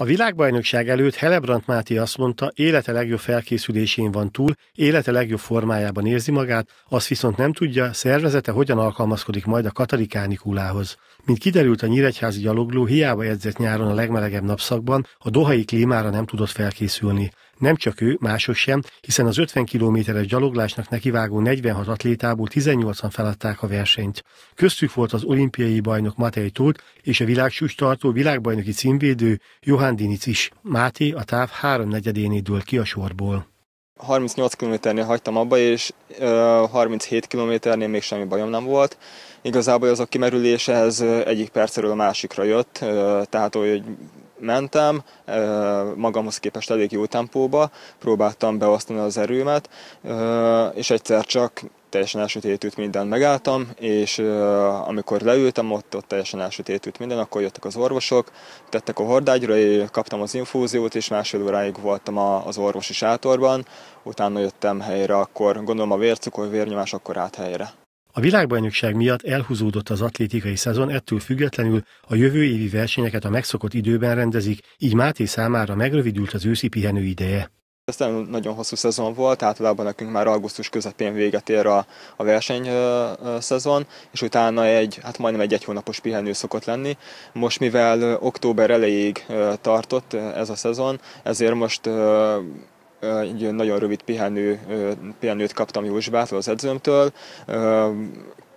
A világbajnokság előtt Helebrant Máté azt mondta, élete legjobb felkészülésén van túl, élete legjobb formájában érzi magát, azt viszont nem tudja, szervezete hogyan alkalmazkodik majd a katari kánikulához. Mint kiderült a nyíregyházi gyalogló, hiába edzett nyáron a legmelegebb napszakban, a dohai klímára nem tudott felkészülni. Nem csak ő, mások sem, hiszen az 50 kilométeres gyaloglásnak nekivágó 46 atlétából 18-an feladták a versenyt. Köztük volt az olimpiai bajnok Matej Tóth és a világsústartó világbajnoki címvédő Johan Dinic is. Máté a táv háromnegyedén indult ki a sorból. 38 kilométernél hagytam abba, és 37 kilométernél még semmi bajom nem volt. Igazából az a kimerüléshez egyik percről a másikra jött, tehát hogy mentem, magamhoz képest elég jó tempóba, próbáltam beosztani az erőmet, és egyszer csak teljesen elsötétült minden, megálltam, és amikor leültem ott, ott teljesen elsötétült minden, akkor jöttek az orvosok, tettek a hordágyra, és kaptam az infúziót, és másfél óráig voltam a, az orvosi sátorban, utána jöttem helyre, akkor gondolom a vércukor, vérnyomás akkor át helyre. A világbajnokság miatt elhúzódott az atlétikai szezon, ettől függetlenül a jövő évi versenyeket a megszokott időben rendezik, így Máté számára megrövidült az őszi pihenő ideje. Ez nem nagyon hosszú szezon volt, általában nekünk már augusztus közepén véget ér a, a versenyszezon, és utána egy, hát majdnem egy egy hónapos pihenő szokott lenni. Most, mivel október elejéig tartott ez a szezon, ezért most egy nagyon rövid pihenő, pihenőt kaptam Józsbától, az edzőmtől,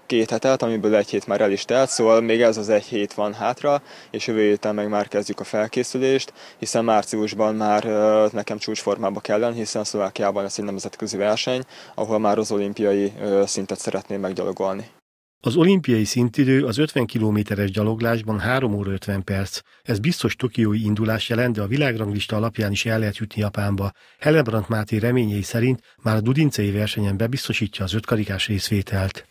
két hetet, amiből egy hét már el is telt, szóval még ez az egy hét van hátra, és jövő héten meg már kezdjük a felkészülést, hiszen márciusban már nekem csúcsformába kellene, hiszen Szlovákiában lesz egy nemzetközi verseny, ahol már az olimpiai szintet szeretném meggyalogolni. Az olimpiai szintidő az 50 kilométeres gyaloglásban 3 óra 50 perc. Ez biztos tokiói indulás jelent, de a világranglista alapján is el lehet jutni Japánba. Helebrant Máté reményei szerint már a Dudincei versenyen bebiztosítja az ötkarikás részvételt.